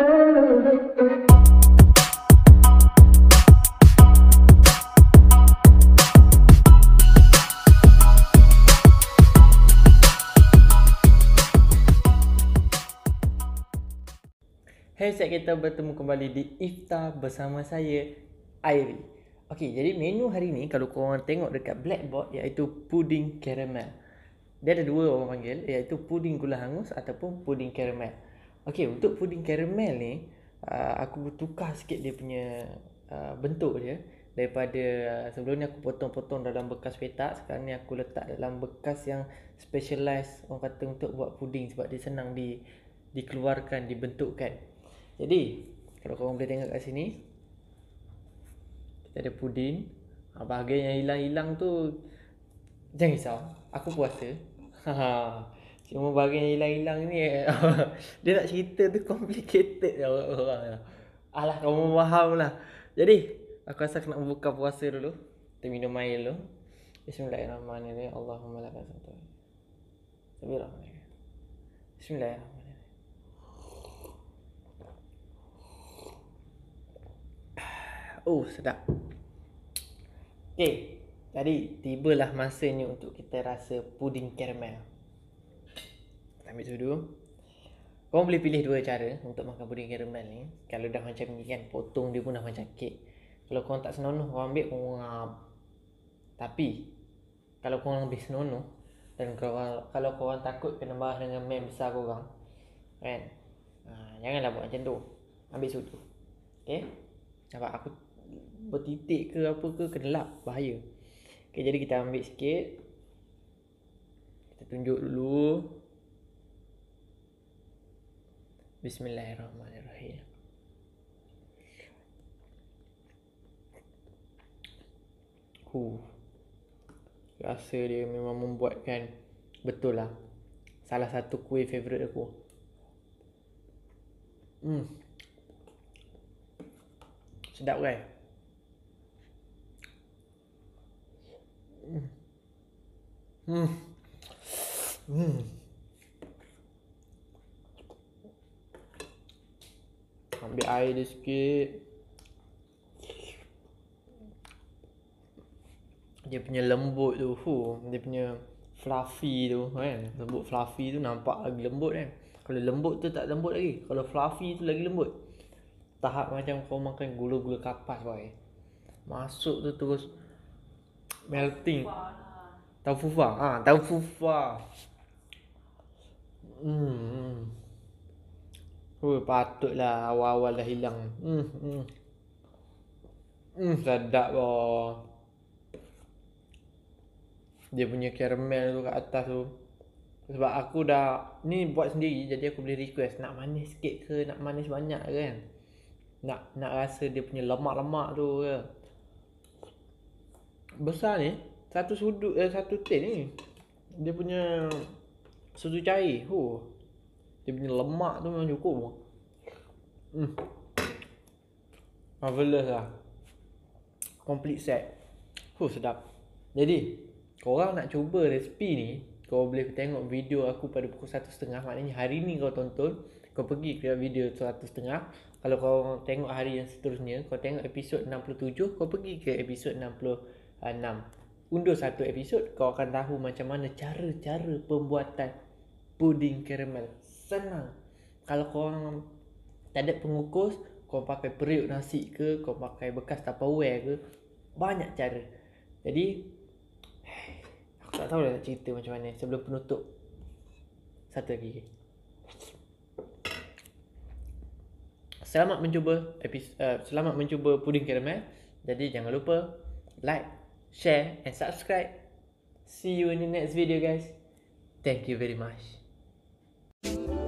Hey, saya kita bertemu kembali di Ifta bersama saya Airi. Okey, jadi menu hari ni kalau korang tengok dekat blackboard iaitu puding karamel. Dia ada dua orang panggil iaitu puding gula hangus ataupun puding karamel. Okey, untuk puding karamel ni, uh, aku tukar sikit dia punya uh, bentuk dia daripada uh, sebelum ni aku potong-potong dalam bekas petak, sekarang ni aku letak dalam bekas yang specialized orang kata untuk buat puding sebab dia senang di dikeluarkan, dibentukkan. Jadi, kalau korang boleh tengok kat sini ada puding. Ha, ah, bahagian yang hilang-hilang tu jangan risau, aku puasa. Cuma bahagian yang hilang-hilang ni eh. Dia nak cerita tu complicated ya orang-orang ya Alah kamu faham lah Jadi aku rasa aku nak buka puasa dulu Kita minum air dulu Bismillahirrahmanirrahim Allahumma lah lakas satu Bismillahirrahmanirrahim Oh sedap Okay Jadi tibalah masanya untuk kita rasa puding caramel ambil sudu Kau boleh pilih dua cara untuk makan puding karamel ni Kalau dah macam ni kan, potong dia pun dah macam kek Kalau kau tak senonoh, kau ambil korang Tapi Kalau korang lebih senonoh Dan korang, kalau korang takut kena bahas dengan mem besar korang Kan ha, Janganlah buat macam tu Ambil sudu Okay Nampak aku Bertitik ke apa ke, kenelap, bahaya Okay, jadi kita ambil sikit Kita tunjuk dulu Bismillahirrahmanirrahim. Hu. Rasa dia memang membuatkan betul lah. Salah satu kuih favorite aku. Hmm. Sedap kan? Hmm. Hmm. Hmm. Ambil air dia sikit Dia punya lembut tu hu, Dia punya fluffy tu kan Lembut fluffy tu nampak lagi lembut kan Kalau lembut tu tak lembut lagi Kalau fluffy tu lagi lembut Tahap macam kau makan gula-gula kapas boy Masuk tu terus Melting Tau fufa Ah, ha, tau fufa hmm. hmm. Hui, uh, patutlah awal-awal dah hilang. Hmm, hmm. Hmm, sedap lah. Dia punya caramel tu kat atas tu. Sebab aku dah ni buat sendiri jadi aku boleh request nak manis sikit ke nak manis banyak ke kan. Nak nak rasa dia punya lemak-lemak tu ke. Besar ni satu sudu eh, satu tin ni. Dia punya susu cair. Huh dia punya lemak tu memang cukup hmm. marvelous lah complete set huh, sedap jadi korang nak cuba resipi ni kau boleh tengok video aku pada pukul 1.30 maknanya hari ni kau tonton kau pergi ke video 1.30 kalau kau tengok hari yang seterusnya kau tengok episod 67 kau pergi ke episod 66 undur satu episod kau akan tahu macam mana cara-cara pembuatan puding caramel senang lah. kalau korang tak ada pengukus kau pakai periuk nasi ke kau pakai bekas tupperware ke banyak cara jadi aku tak tahu nak cerita macam mana sebelum penutup satu lagi selamat mencuba epis, uh, selamat mencuba puding karamel jadi jangan lupa like share and subscribe see you in the next video guys thank you very much thank you